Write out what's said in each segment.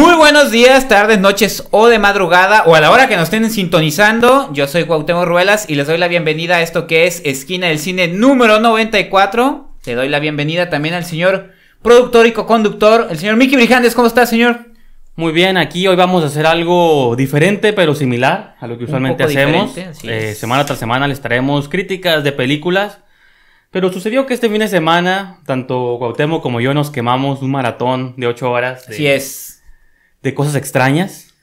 Muy buenos días, tardes, noches o de madrugada o a la hora que nos estén sintonizando. Yo soy Cuauhtémoc Ruelas y les doy la bienvenida a esto que es Esquina del Cine número 94. Te doy la bienvenida también al señor productor y co-conductor, el señor Mickey Brijandes. ¿Cómo estás señor? Muy bien, aquí hoy vamos a hacer algo diferente pero similar a lo que usualmente hacemos. Eh, semana tras semana les traemos críticas de películas. Pero sucedió que este fin de semana, tanto Cuauhtémoc como yo nos quemamos un maratón de 8 horas. Así es de cosas extrañas.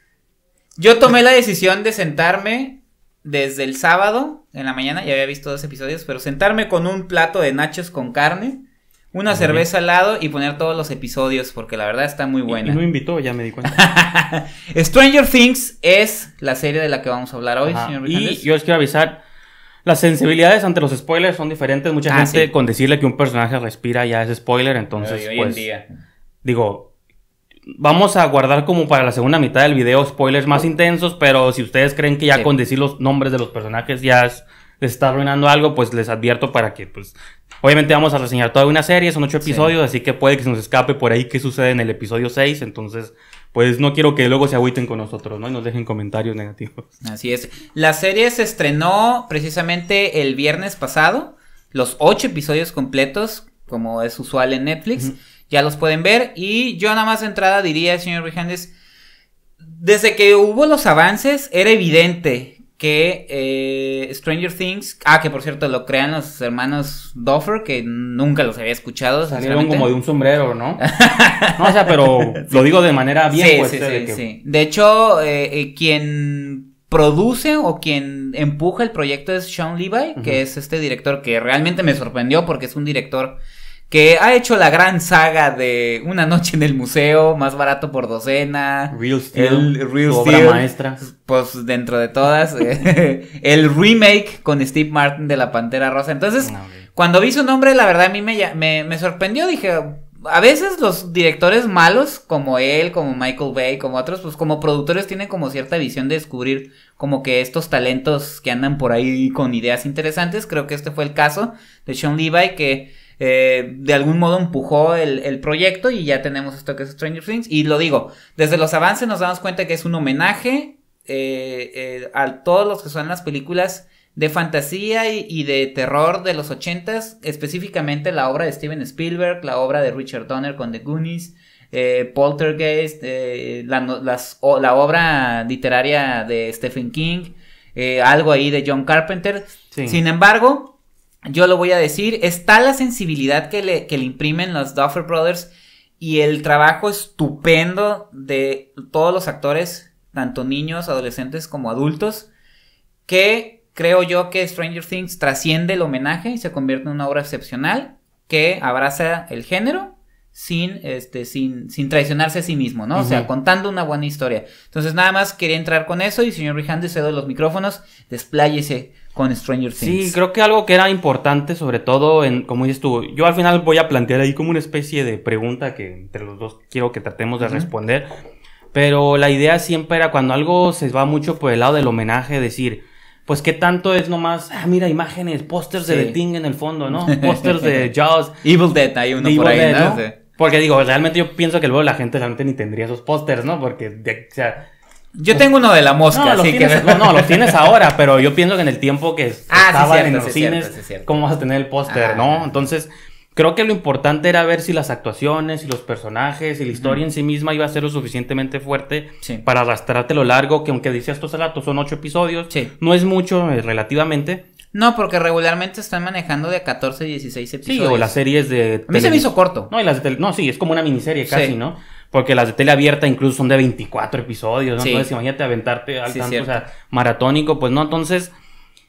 Yo tomé la decisión de sentarme desde el sábado en la mañana, ya había visto dos episodios, pero sentarme con un plato de nachos con carne, una cerveza al lado y poner todos los episodios, porque la verdad está muy buena. Y, invitó, ya me di cuenta. Stranger Things es la serie de la que vamos a hablar hoy, señor Y yo les quiero avisar, las sensibilidades ante los spoilers son diferentes. Mucha ah, gente con decirle que un personaje respira ya es spoiler, entonces... pues, día. Digo, vamos a guardar como para la segunda mitad del video spoilers más intensos, pero si ustedes creen que ya con decir los nombres de los personajes ya les está arruinando algo, pues les advierto para que, pues, obviamente vamos a reseñar toda una serie, son ocho episodios, así que puede que se nos escape por ahí qué sucede en el episodio seis, entonces, pues no quiero que luego se agüiten con nosotros, ¿no? Y nos dejen comentarios negativos. Así es. La serie se estrenó precisamente el viernes pasado, los ocho episodios completos, como es usual en Netflix ya los pueden ver. Y yo nada más de entrada diría, señor Brijandes, desde que hubo los avances, era evidente que eh, Stranger Things, ah, que por cierto lo crean los hermanos Doffer, que nunca los había escuchado. Salieron como de un sombrero, ¿no? no, o sea, pero lo digo de manera bien. Sí, pues, sí, eh, sí, de, sí. de hecho, eh, quien produce o quien empuja el proyecto es Sean Levi, que es este director que realmente me sorprendió porque es un director que ha hecho la gran saga de Una noche en el museo, más barato por docena. Real Steel, el obra maestra. Pues dentro de todas, eh, el remake con Steve Martin de La Pantera Rosa. Entonces, ah, cuando vi su nombre, la verdad a mí me, me, me sorprendió, dije, a veces los directores malos, como él, como Michael Bay, como otros, pues como productores tienen como cierta visión de descubrir como que estos talentos que andan por ahí con ideas interesantes. Creo que este fue el caso de Sean Levi, que eh, de algún modo empujó el, proyecto y ya tenemos esto que es Stranger Things. Y lo digo, desde los avances nos damos cuenta que es un homenaje eh, eh, a todos los que son las películas de fantasía y, de terror de los ochentas, específicamente la obra de Steven Spielberg, la obra de Richard Donner con The Goonies. Poltergeist, la, obra literaria de Stephen King, algo ahí de John Carpenter. Sin embargo, yo lo voy a decir, está la sensibilidad que le, imprimen los Duffer Brothers y el trabajo estupendo de todos los actores, tanto niños, adolescentes como adultos, que creo yo que Stranger Things trasciende el homenaje y se convierte en una obra excepcional que abraza el género sin, este, sin, sin traicionarse a sí mismo, ¿no? O sea, contando una buena historia. Entonces, nada más quería entrar con eso y señor Rijandi, cedo los micrófonos, despláyese con Stranger Things. Sí, creo que algo que era importante, sobre todo en, como dices tú, yo al final voy a plantear ahí como una especie de pregunta que entre los dos quiero que tratemos de responder, pero la idea siempre era cuando algo se va mucho por el lado del homenaje, decir, pues qué tanto es nomás, ah, mira, imágenes, pósters de The Thing en el fondo, ¿no? Pósters de Jaws. Evil Dead, hay uno por ahí, ¿no? Porque digo, realmente yo pienso que luego la gente realmente ni tendría esos pósters, ¿no? Porque, o sea yo tengo uno de la mosca, no, así que... No, no, los tienes ahora, pero yo pienso que en el tiempo que ah, estaba en los cines, ¿cómo vas a tener el póster, no? Ah. Entonces, creo que lo importante era ver si las actuaciones, y los personajes, y la historia en sí misma iba a ser lo suficientemente fuerte para arrastrarte lo largo, que aunque decías estos relatos son ocho episodios, no es mucho eh, relativamente. No, porque regularmente están manejando de 14 a 16 episodios. Sí, o las series de... A se me hizo corto. No, y las no sí, es como una miniserie casi, ¿no? Porque las de tele abierta incluso son de 24 episodios, ¿no? Entonces, imagínate aventarte al tanto, o sea, maratónico, pues no. Entonces,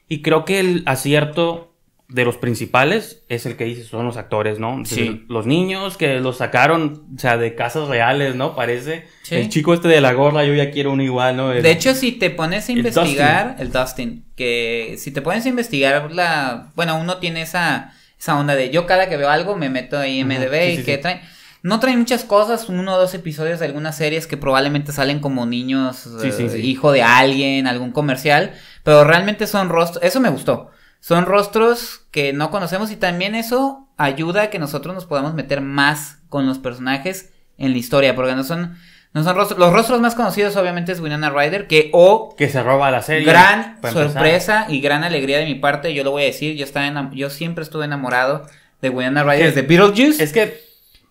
y creo que el acierto de los principales es el que dices, son los actores, ¿no? sí. Los niños que los sacaron, o sea, de casas reales, ¿no? Parece. El chico este de la gorra, yo ya quiero uno igual, ¿no? de hecho, si te pones a investigar, el Dustin. que si te pones a investigar la, bueno, uno tiene esa, esa onda de yo cada que veo algo me meto ahí en MDB y qué traen no traen muchas cosas, uno o dos episodios de algunas series que probablemente salen como niños, eh, hijo de alguien, algún comercial, pero realmente son rostros, eso me gustó, son rostros que no conocemos y también eso ayuda a que nosotros nos podamos meter más con los personajes en la historia, porque no son... No son rostros. Los rostros más conocidos, obviamente, es Winona Ryder, que o. que se roba la serie. Gran sorpresa y gran alegría de mi parte, yo lo voy a decir. Yo, estaba yo siempre estuve enamorado de Winona Ryder de Beetlejuice. Es que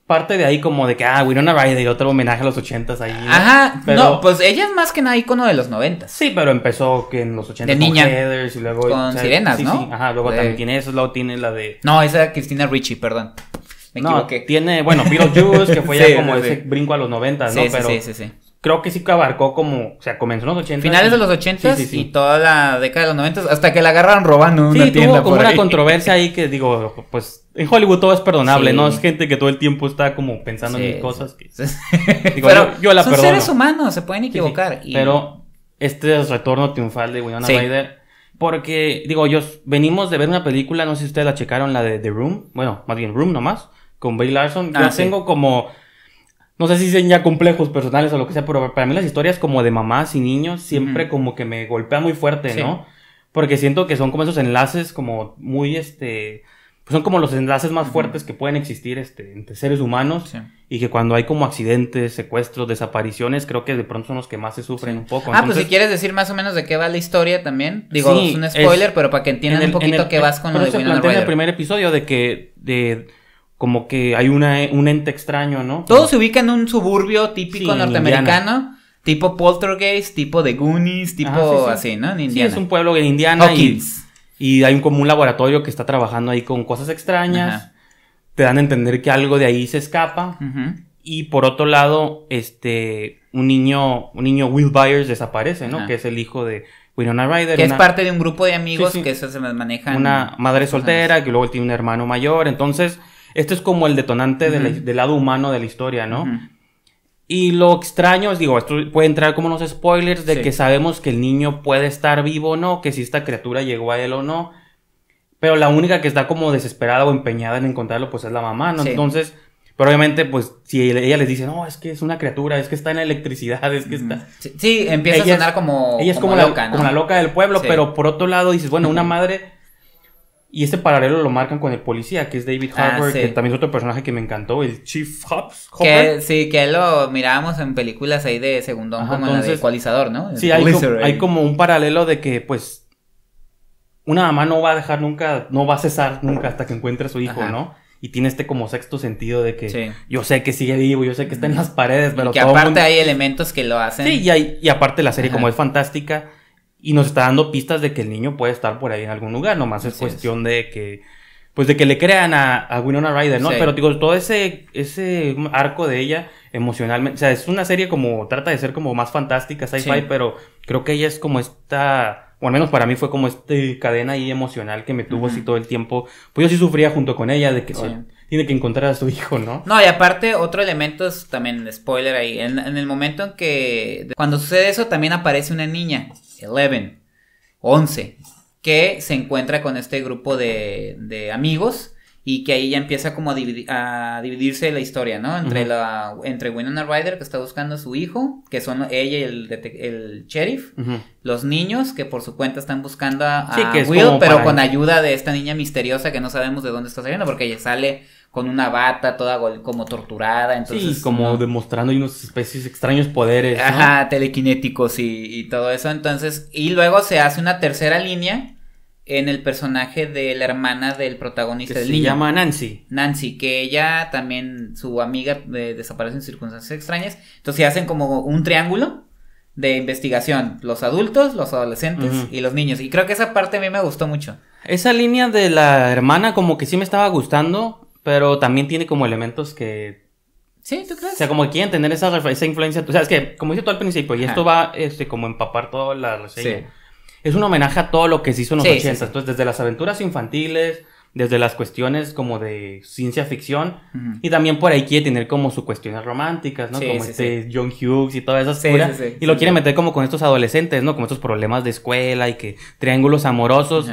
parte de ahí como de que, ah, Winona Ryder y otro homenaje a los ochentas ahí. Ajá, pero... no, pues ella es más que nada icono de los noventas. Sí, pero empezó que en los ochentas de con niña. y luego... Con Sirenas, ¿no? Sí, ajá, luego también tiene eso, luego tiene la de... No, esa es Cristina Ricci, perdón. Me no, equivoqué. tiene, bueno, Beetlejuice, que fue ya como ese brinco a los noventas, ¿no? pero sí, sí, sí creo que sí que abarcó como, o sea, comenzó en los 80. Finales de los 80 y toda la década de los 90, hasta que la agarraron robando una sí, Tuvo como una controversia ahí que digo, pues en Hollywood todo es perdonable, ¿no? Es gente que todo el tiempo está como pensando en cosas. pero yo, yo, la son seres humanos, se pueden equivocar. Pero este es retorno triunfal de Winona Ryder. Porque, digo, yo venimos de ver una película, no sé si ustedes la checaron, la de The Room, bueno, más bien Room nomás, con Bill Larson. Ah, yo la tengo como no sé si sean ya complejos personales o lo que sea, pero para mí las historias como de mamás y niños siempre como que me golpea muy fuerte, ¿no? Porque siento que son como esos enlaces como muy, este, pues son como los enlaces más fuertes que pueden existir, este, entre seres humanos y que cuando hay como accidentes, secuestros, desapariciones, creo que de pronto son los que más se sufren un poco. Ah, pues si quieres decir más o menos de qué va la historia también, digo, es un spoiler, pero para que entiendan un poquito qué eh, vas con lo de se Ryder. en el primer episodio de que... De, como que hay una, un ente extraño, ¿no? Todo se ubica en un suburbio típico norteamericano. Tipo Poltergeist, tipo de Goonies, tipo así, ¿no? Indiana. Sí, es un pueblo en Indiana. Y, hay un, como laboratorio que está trabajando ahí con cosas extrañas. Te dan a entender que algo de ahí se escapa. Y por otro lado, este, un niño, un niño Will Byers desaparece, ¿no? Que es el hijo de Winona Ryder. Que es parte de un grupo de amigos que se manejan. Una madre soltera, que luego tiene un hermano mayor. Entonces, esto es como el detonante del, lado humano de la historia, ¿no? Y lo extraño es, digo, esto puede entrar como unos spoilers de que sabemos que el niño puede estar vivo o no, que si esta criatura llegó a él o no. Pero la única que está como desesperada o empeñada en encontrarlo, pues es la mamá, ¿no? Entonces, pero obviamente, pues, si ella les dice, no, es que es una criatura, es que está en la electricidad, es que está. Sí, empieza a sonar como. Ella es como, la loca, Como la loca del pueblo, pero por otro lado dices, bueno, una madre y este paralelo lo marcan con el policía, que es David ah, Harbour, que también es otro personaje que me encantó, el Chief Hobbs. Que, sí, que lo mirábamos en películas ahí de segundón, como la de ¿no? sí, hay, como un paralelo de que, pues, una mamá no va a dejar nunca, no va a cesar nunca hasta que encuentre a su hijo, ¿no? y tiene este como sexto sentido de que yo sé que sigue vivo, yo sé que está en las paredes, pero que aparte hay elementos que lo hacen. Sí, y, aparte la serie como es fantástica, y nos está dando pistas de que el niño puede estar por ahí en algún lugar, nomás es cuestión de que pues de que le crean a, Winona Ryder, ¿no? Pero digo, todo ese, ese arco de ella emocionalmente, o sea, es una serie como, trata de ser como más fantástica, sci-fi, pero creo que ella es como esta, o al menos para mí fue como esta cadena ahí emocional que me tuvo así todo el tiempo, pues yo sí sufría junto con ella de que tiene que encontrar a su hijo, ¿no? No, y aparte otro elemento es también spoiler ahí, en, en el momento en que, cuando sucede eso también aparece una niña. 11 11, que se encuentra con este grupo de, de amigos y que ahí ya empieza como a, dividirse la historia, ¿no? Entre, la, entre Winona Ryder, que está buscando a su hijo, que son ella y el, sheriff, los niños, que por su cuenta están buscando a, Will, pero con ayuda de esta niña misteriosa que no sabemos de dónde está saliendo, porque ella sale con una bata toda como torturada, entonces... Sí, como demostrando unos especies extraños poderes. Ajá, telequinéticos y, y todo eso, entonces... Y luego se hace una tercera línea en el personaje de la hermana del protagonista que se llama Nancy. Nancy, que ella también, su amiga, eh, desaparece en circunstancias extrañas. Entonces se hacen como un triángulo de investigación. Los adultos, los adolescentes y los niños. Y creo que esa parte a mí me gustó mucho. Esa línea de la hermana como que sí me estaba gustando, pero también tiene como elementos que... Sí, ¿tú crees? O sea, como que quieren tener esa, esa influencia. O sea, es que, como dice tú al principio, y esto va este, como empapar toda la reseña es un homenaje a todo lo que se hizo en los sí, Entonces, desde las aventuras infantiles, desde las cuestiones como de ciencia ficción, y también por ahí quiere tener como sus cuestiones románticas, ¿no? como este John Hughes y todas esas cosas. y lo quiere meter como con estos adolescentes, ¿no? Como estos problemas de escuela y que triángulos amorosos.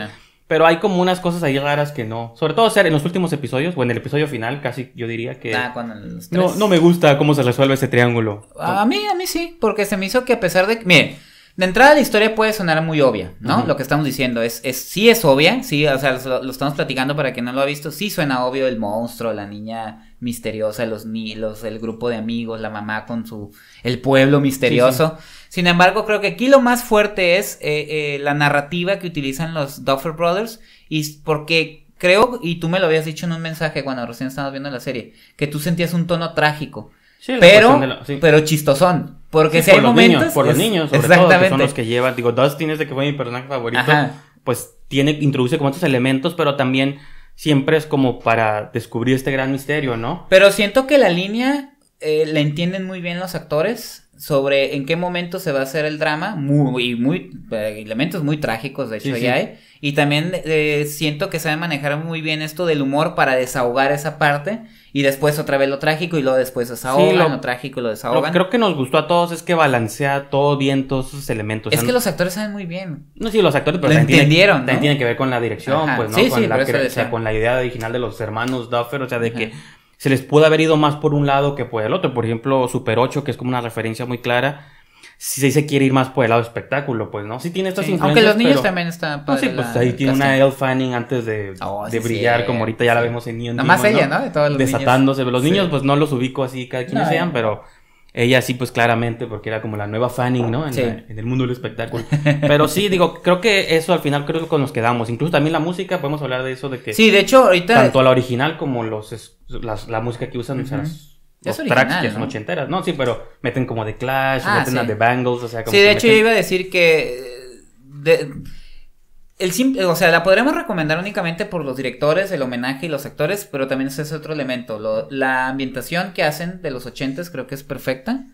Pero hay como unas cosas ahí raras que no. Sobre todo ser en los últimos episodios, o en el episodio final, casi yo diría que. Ah, cuando los No, me gusta cómo se resuelve ese triángulo. A mí, a mí sí, porque se me hizo que a pesar de que. Mire, de entrada la historia puede sonar muy obvia, ¿no? Lo que estamos diciendo es, es, sí es obvia, sí, o sea, lo, estamos platicando para quien no lo ha visto, sí suena obvio el monstruo, la niña misteriosa, los nilos, el grupo de amigos, la mamá con su, el pueblo misterioso. Sin embargo, creo que aquí lo más fuerte es eh, eh, la narrativa que utilizan los Duffer Brothers y porque creo, y tú me lo habías dicho en un mensaje cuando recién estábamos viendo la serie, que tú sentías un tono trágico. pero, pero chistosón. Porque por hay los Niños, por los niños, sobre Todo, que son los que llevan. Digo, Dustin es de que fue mi personaje favorito. Pues tiene, introduce como estos elementos, pero también siempre es como para descubrir este gran misterio, ¿no? Pero siento que la línea eh, la entienden muy bien los actores sobre en qué momento se va a hacer el drama, muy, muy, eh, elementos muy trágicos, de hecho, hay, y también eh, siento que sabe manejar muy bien esto del humor para desahogar esa parte. Y después otra vez lo trágico y luego después desahogan, lo, trágico y lo desahogan. Lo creo que nos gustó a todos es que balancea todo bien todos esos elementos. Es que los actores saben muy bien. No, sí, los actores, pero también entendieron. también tiene que ver con la dirección, pues, ¿no? con, la, o sea, con la idea original de los hermanos Duffer, o sea, de que se les pudo haber ido más por un lado que por el otro. Por ejemplo, Super 8, que es como una referencia muy clara si se quiere ir más por el lado espectáculo, pues, ¿no? Sí tiene estas influencias, Aunque los niños también están No, sí, pues ahí tiene una Elle Fanning antes de, oh, brillar, como ahorita ya la vemos en Neon más ella, ¿no? De todos los Desatándose. Los niños, pues, no los ubico así cada quien no, sean, eh. pero... Ella sí, pues claramente, porque era como la nueva Fanning, ¿no? En, en, el mundo del espectáculo. Pero sí, digo, creo que eso al final creo que nos quedamos. Incluso también la música, podemos hablar de eso, de que... Sí, de hecho, ahorita... Tanto la original como los, la música que usan, o sea, los tracks que son ochenteras. No, sí, pero meten como de Clash, ah, meten las a Bangles, o sea, como Sí, de hecho yo iba a decir que... Eh, el o sea, la podremos recomendar únicamente por los directores, el homenaje y los actores, pero también ese es otro elemento. la ambientación que hacen de los ochentas creo que es perfecta.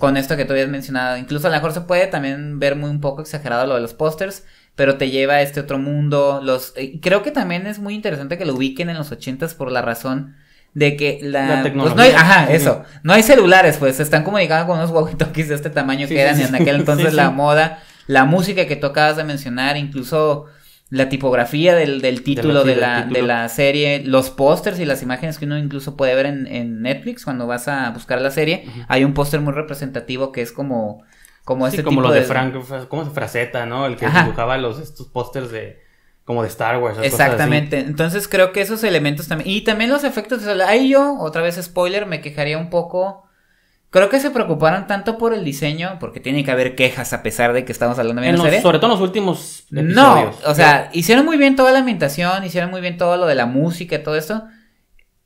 Con esto que tú habías mencionado. Incluso a lo mejor se puede también ver muy un poco exagerado lo de los pósters pero te lleva a este otro mundo. Los, eh, creo que también es muy interesante que lo ubiquen en los ochentas por la razón de que la, tecnología. Pues, no hay, ajá, eso. No hay celulares, pues se están comunicando con unos walkie-talkies de este tamaño que eran en aquel entonces la moda, la música que tú acabas de mencionar, incluso la tipografía del, del título de la, de la, serie, los pósters y las imágenes que uno incluso puede ver en, en Netflix cuando vas a buscar la serie, hay un póster muy representativo que es como como este como lo de, Frank, ¿cómo se fraceta, no? El que dibujaba los estos pósters de como de Star Wars. Exactamente. Entonces creo que esos elementos también. Y también los efectos Ahí yo, otra vez spoiler, me quejaría un poco. Creo que se preocuparon tanto por el diseño, porque tiene que haber quejas a pesar de que estamos hablando de en Sobre todo en los últimos episodios. No, o sea, hicieron muy bien toda la ambientación, hicieron muy bien todo lo de la música y todo esto.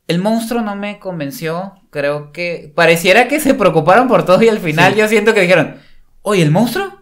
El monstruo no me convenció, creo que pareciera que se preocuparon por todo y al final yo siento que dijeron, oye, ¿el monstruo?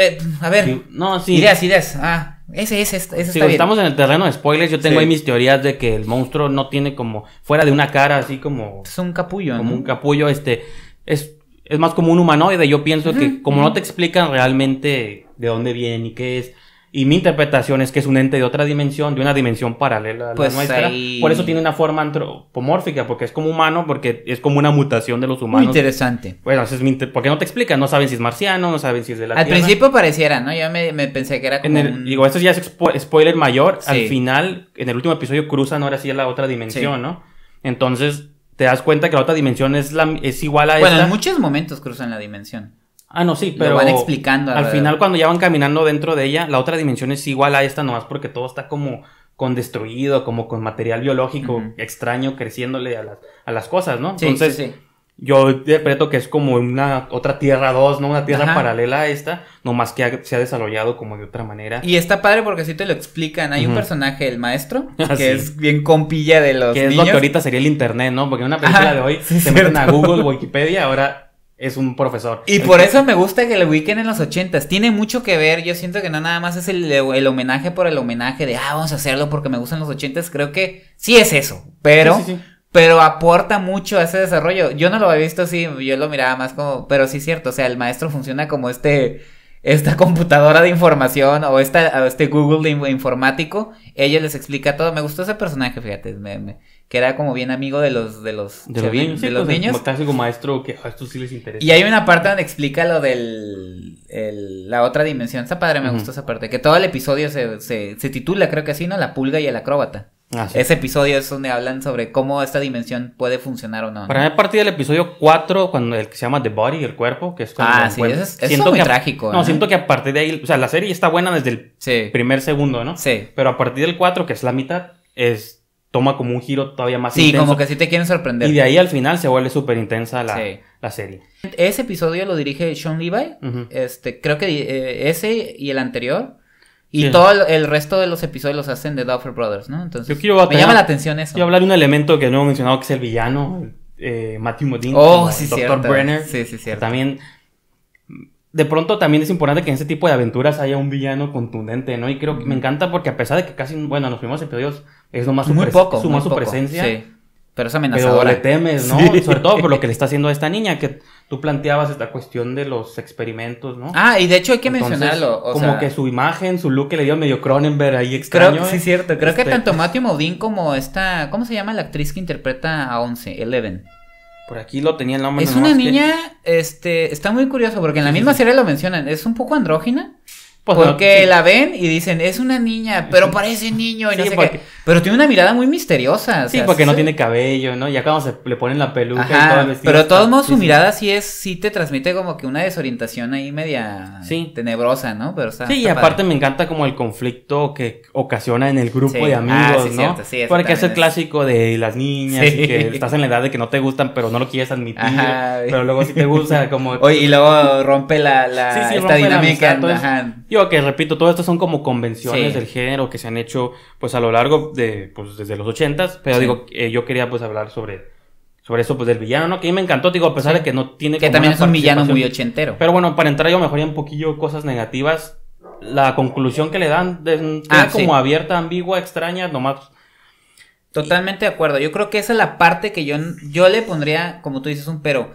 Eh, a ver, no, sí. ideas, ideas. Ah, ese, es ese estamos en el terreno de spoilers, yo tengo ahí mis teorías de que el monstruo no tiene como fuera de una cara así como es un capullo, como un capullo este es es más como un humanoide, yo pienso que como no te explican realmente de dónde viene y qué es, y mi interpretación es que es un ente de otra dimensión, de una dimensión paralela a la pues nuestra. Por eso tiene una forma antropomórfica, porque es como humano, porque es como una mutación de los humanos. Muy interesante. Bueno, eso es mi porque no te explican, no saben si es marciano, no saben si es de la Al principio pareciera, ¿no? Yo me, pensé que era como. Digo, esto ya es spoiler mayor. Al final, en el último episodio, cruzan ahora sí a la otra dimensión, ¿no? Entonces, te das cuenta que la otra dimensión es, la, es igual a Bueno, en muchos momentos cruzan la dimensión. Ah, no, sí, pero. van explicando. Al final, cuando ya van caminando dentro de ella, la otra dimensión es igual a esta, nomás porque todo está como con destruido, como con material biológico extraño creciéndole a las, a las cosas, ¿no? Sí, Entonces, sí, yo interpreto que es como una otra Tierra 2, ¿no? Una Tierra paralela a esta, nomás que se ha desarrollado como de otra manera. Y está padre porque así te lo explican. Hay un personaje, el maestro, ah, que es bien compilla de los Que es lo que ahorita sería el internet, ¿no? Porque en una película de hoy se meten a Google, Wikipedia, ahora es un profesor. Y por eso me gusta que le ubiquen en los ochentas tiene mucho que ver. Yo siento que no nada más es el, el, homenaje por el homenaje de, ah, vamos a hacerlo porque me gustan los ochentas. Creo que sí es eso, pero, pero aporta mucho a ese desarrollo. Yo no lo había visto así, yo lo miraba más como, pero sí es cierto, o sea, el maestro funciona como este, esta computadora de información o esta, este Google informático. Ella les explica todo. Me gustó ese personaje, fíjate, me, que era como bien amigo de los de los, de los niños, de pues, Como maestro que a estos sí les interesa. Y hay una parte donde explica lo del la otra dimensión. Está padre, me gustó esa parte. Que todo el episodio se, se, titula, creo que así, ¿no? La pulga y el acróbata. Ah, Ese episodio es donde hablan sobre cómo esta dimensión puede funcionar o no. Para mí, a partir del episodio 4, cuando el que se llama The Body, el cuerpo, que es como. Ah, sí, eso es, muy trágico. No, siento que a partir de ahí. O sea, la serie está buena desde el primer segundo, ¿no? Sí. Pero a partir del 4, que es la mitad, es toma como un giro todavía más intenso. Sí, como que sí te quieren sorprender. Y de ahí al final se vuelve súper intensa la, serie. Ese episodio lo dirige Sean Levi. este, creo que eh, ese y el anterior. Y todo el resto de los episodios los hacen de Duffer Brothers, ¿no? Entonces, me llama la atención eso. Quiero hablar de un elemento que no he mencionado, que es el villano, eh, Matthew Modine. Oh, sí, Cierto. Brenner. Sí, sí, cierto. También de pronto también es importante que en ese tipo de aventuras haya un villano contundente, ¿no? Y creo que me encanta porque a pesar de que casi, bueno, en los primeros episodios es nomás muy poco, suma su presencia. Pero es amenazadora. Pero le temes, ¿no? Sobre todo por lo que le está haciendo a esta niña, que tú planteabas esta cuestión de los experimentos, ¿no? Ah, y de hecho hay que mencionarlo. como que su imagen, su look que le dio medio Cronenberg ahí extraño. Creo, sí, cierto. Creo que este tanto Matthew Modine como esta... ¿Cómo se llama la actriz que interpreta a Once? Eleven. Por aquí lo tenía el nombre. Es una niña, este, está muy curioso porque en la misma serie lo mencionan, es un poco andrógina. Pues porque la ven y dicen, es una niña, pero parece niño y Pero tiene una mirada muy misteriosa. sí, porque no tiene cabello, ¿no? Ya cuando se le ponen la peluca y todo el Pero de todos modos, su mirada sí es, sí te transmite como que una desorientación ahí media tenebrosa, ¿no? Pero Sí, y aparte me encanta como el conflicto que ocasiona en el grupo de ah, amigos, ¿no? porque es el clásico de las niñas que estás en la edad de que no te gustan, pero no lo quieres admitir. Pero luego sí te gusta, como. y luego rompe la, esta dinámica. La yo que repito, todo esto son como convenciones del género que se han hecho pues a lo largo de, pues desde los ochentas, pero digo, eh, yo quería pues hablar sobre, sobre eso pues del villano, ¿no? Que a mí me encantó, digo, a pesar de que no tiene... Que también es un villano muy ochentero. Pero bueno, para entrar yo mejoría un poquillo cosas negativas, la conclusión que le dan, es ah, como abierta, ambigua, extraña, nomás... Totalmente de acuerdo, yo creo que esa es la parte que yo, yo le pondría, como tú dices, un pero,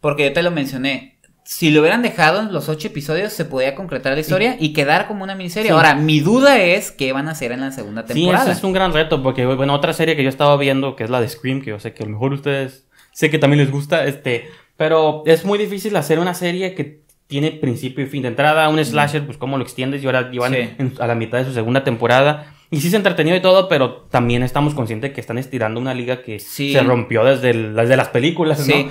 porque yo te lo mencioné, si lo hubieran dejado en los ocho episodios, se podía concretar la historia y, quedar como una miniserie. Ahora, mi duda es qué van a hacer en la segunda temporada. Sí, es un gran reto, porque, bueno, otra serie que yo estaba viendo, que es la de Scream, que yo sé que a lo mejor ustedes, sé que también les gusta, este, pero es muy difícil hacer una serie que tiene principio y fin de entrada. Un slasher, pues, ¿cómo lo extiendes? Y ahora llevan a la mitad de su segunda temporada. Y sí se entretenido y todo, pero también estamos conscientes que están estirando una liga que se rompió desde, las películas, ¿no?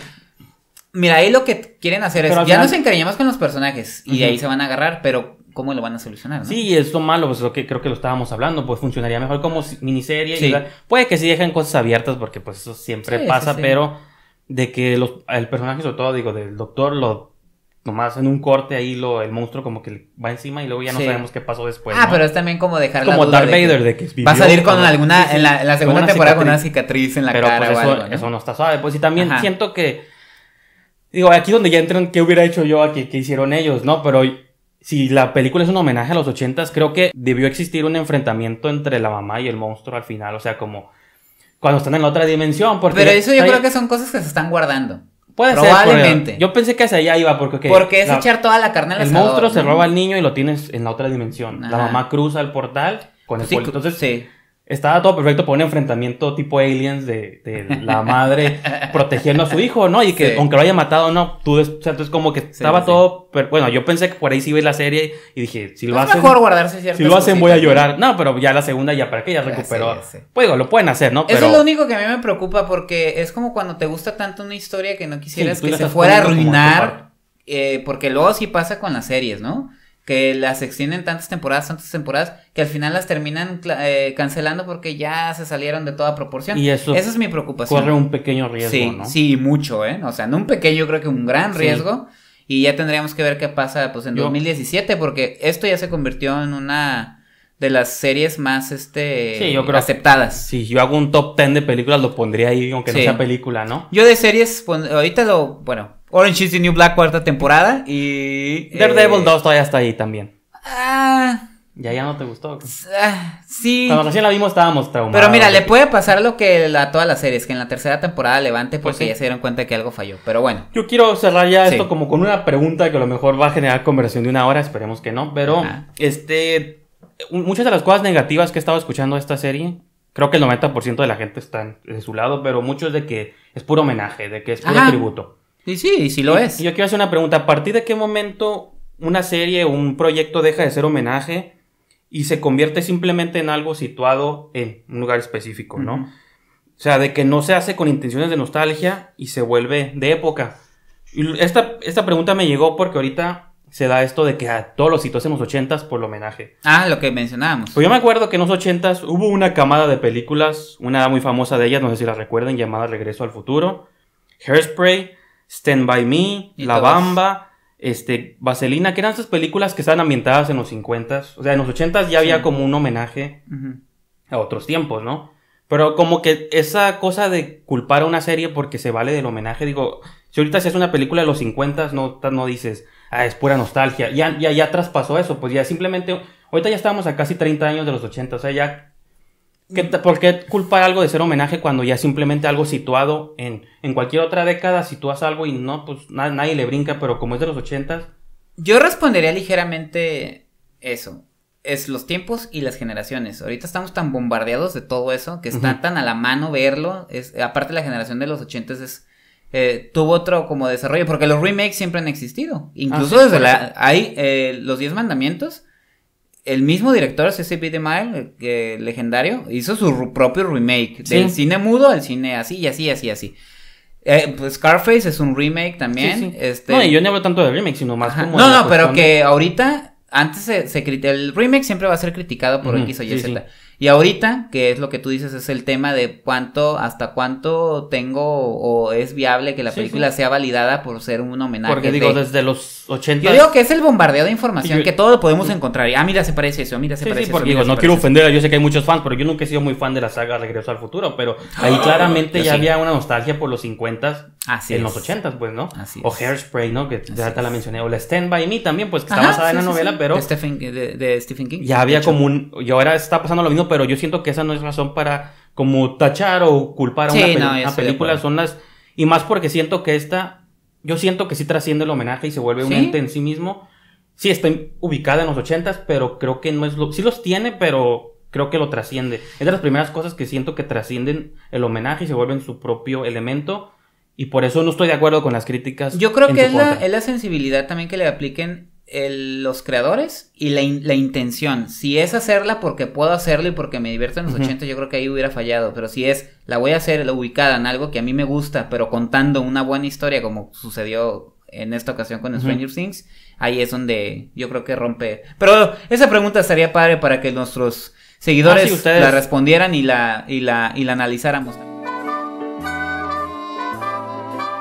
Mira, ahí lo que quieren hacer es, ya nos encariñamos con los personajes y ahí se van a agarrar, pero ¿cómo lo van a solucionar? Sí, es malo, pues lo que creo que lo estábamos hablando, pues funcionaría mejor como miniserie. puede que sí dejen cosas abiertas porque pues eso siempre pasa, pero de que el personaje, sobre todo digo, del doctor, lo nomás en un corte ahí lo, el monstruo como que va encima y luego ya no sabemos qué pasó después. Ah, pero es también como dejar Como Darth Vader de que, va a salir con alguna, en la, segunda temporada con una cicatriz en la cara. Pues, eso, ¿no? está suave. Pues y también siento que Digo, aquí donde ya entran, ¿qué hubiera hecho yo aquí? ¿Qué hicieron ellos? No, pero si la película es un homenaje a los ochentas, creo que debió existir un enfrentamiento entre la mamá y el monstruo al final. O sea, como cuando están en la otra dimensión. Porque pero eso yo creo que son cosas que se están guardando. Puede Probablemente. yo pensé que hacia allá iba porque... porque es echar toda la carne al El monstruo se roba al niño y lo tienes en la otra dimensión. La mamá cruza el portal con el sí, Entonces, sí estaba todo perfecto por un enfrentamiento tipo aliens de, la madre protegiendo a su hijo, ¿no? Y que aunque lo haya matado, no, tú, o sea, entonces como que estaba todo, bueno, yo pensé que por ahí sí iba la serie y dije, si lo hacen, mejor guardarse si lo hacen voy a llorar. No, pero ya la segunda ya para qué ya recuperó. pues digo, lo pueden hacer, ¿no? Eso es lo único que a mí me preocupa porque es como cuando te gusta tanto una historia que no quisieras que se fuera a arruinar eh, porque luego sí pasa con las series, ¿no? que las extienden tantas temporadas, tantas temporadas, que al final las terminan eh, cancelando porque ya se salieron de toda proporción. Y eso. Esa es mi preocupación. Corre un pequeño riesgo, sí, ¿no? Sí, mucho, ¿eh? O sea, no un pequeño, creo que un gran riesgo. Y ya tendríamos que ver qué pasa pues en 2017, porque esto ya se convirtió en una de las series más este sí, yo creo, aceptadas. Si yo hago un top 10 de películas, lo pondría ahí, aunque no sea película, ¿no? Yo de series, ahorita lo, bueno, Orange is the New Black cuarta temporada y... Eh, Daredevil 2 todavía está ahí también. Ah... Ya, ya no te gustó. Ah, sí. Cuando recién la vimos estábamos traumados. Pero mira, le puede pasar lo que a todas las series, que en la tercera temporada levante porque ya se dieron cuenta que algo falló. Pero bueno. Yo quiero cerrar ya esto como con una pregunta que a lo mejor va a generar conversación de una hora, esperemos que no. Pero, este, muchas de las cosas negativas que he estado escuchando de esta serie, creo que el 90% de la gente está de su lado, pero muchos de que es puro homenaje, de que es puro tributo. Y sí, sí lo es. Y yo quiero hacer una pregunta, ¿a partir de qué momento una serie o un proyecto deja de ser homenaje y se convierte simplemente en algo situado en un lugar específico, no? O sea, de que no se hace con intenciones de nostalgia y se vuelve de época. Y esta, esta pregunta me llegó porque ahorita se da esto de que a todos los hitos en los ochentas por el homenaje. Ah, lo que mencionábamos. Pues yo me acuerdo que en los ochentas hubo una camada de películas, una muy famosa de ellas, no sé si la recuerden, llamada Regreso al Futuro, Hairspray, Stand By Me, La Bamba, este, Vaselina, que eran esas películas que estaban ambientadas en los 50s. O sea, en los 80 ya había como un homenaje a otros tiempos, ¿no? Pero como que esa cosa de culpar a una serie porque se vale del homenaje, digo, si ahorita se hace una película de los 50s, no dices, ah, es pura nostalgia. Ya, ya, ya traspasó eso, pues ya simplemente, ahorita ya estamos a casi 30 años de los 80, o sea, ya... ¿Por qué culpar algo de ser homenaje cuando ya simplemente algo situado en, cualquier otra década, situas algo y no, pues nadie le brinca, pero como es de los 80... Yo respondería ligeramente eso. Es los tiempos y las generaciones. Ahorita estamos tan bombardeados de todo eso que está tan a la mano verlo. Es, aparte la generación de los 80 es eh, tuvo otro como desarrollo, porque los remakes siempre han existido. Incluso ah, desde la, hay eh, los Diez mandamientos. El mismo director, C.C. DeMille, eh, legendario, hizo su propio remake. Del cine mudo al cine así y así, así, así. Eh, pues Scarface es un remake también. Este... No, y yo no hablo tanto de remake, sino más como. No, no, pero que ahorita, antes se, se el remake siempre va a ser criticado por X o Y, Z. Y ahorita, que es lo que tú dices, es el tema de cuánto, hasta cuánto tengo o es viable que la película sea validada por ser un homenaje. Porque digo, desde los 80. Yo digo que es el bombardeo de información que todo podemos encontrar. ah, mira, se parece eso, mira, se parece eso. no quiero ofender, yo sé que hay muchos fans, pero yo nunca he sido muy fan de la saga Regreso al Futuro, pero ah, ahí claramente ya había una nostalgia por los 50 Así en los 80 pues, ¿no? Así o Hairspray, ¿no? Que ya te la mencioné. O la Stand By Me también, pues, que está basada en la novela, pero. De Stephen, Stephen King. Ya había como un. Y ahora está pasando lo mismo pero yo siento que esa no es razón para como tachar o culpar a una, película. Son las. Y más porque siento que esta. Yo siento que sí trasciende el homenaje y se vuelve un ente en sí mismo. Sí, está ubicada en los ochentas, pero creo que no es lo. Sí los tiene, pero creo que lo trasciende. Es de las primeras cosas que siento que trascienden el homenaje y se vuelven su propio elemento. Y por eso no estoy de acuerdo con las críticas. Yo creo que es es la, sensibilidad también que le apliquen los creadores y la, la, intención. Si es hacerla porque puedo hacerlo y porque me divierto en los 80, yo creo que ahí hubiera fallado. Pero si es, la voy a hacer la ubicada en algo que a mí me gusta, pero contando una buena historia como sucedió en esta ocasión con Stranger Things, ahí es donde yo creo que rompe. Pero esa pregunta estaría padre para que nuestros ah, seguidores la respondieran y la, y la, y la analizáramos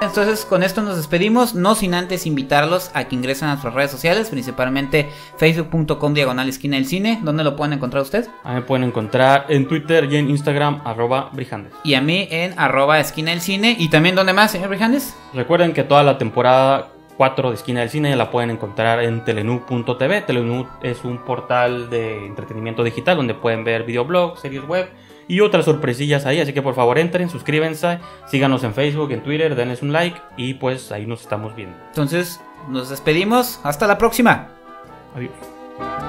entonces con esto nos despedimos, no sin antes invitarlos a que ingresen a nuestras redes sociales, principalmente facebook.com diagonal esquina del cine, ¿dónde lo pueden encontrar ustedes. A mí me pueden encontrar en Twitter y en Instagram arroba Brijandes. Y a mí en arroba esquina del cine. Y también ¿dónde más, señor Brijandes. Recuerden que toda la temporada 4 de Esquina del Cine la pueden encontrar en telenu.tv. Telenu es un portal de entretenimiento digital donde pueden ver videoblogs, series web y otras sorpresillas ahí. Así que por favor entren, suscríbanse, síganos en Facebook, en Twitter, denles un like y pues ahí nos estamos viendo. Entonces, nos despedimos. Hasta la próxima. Adiós.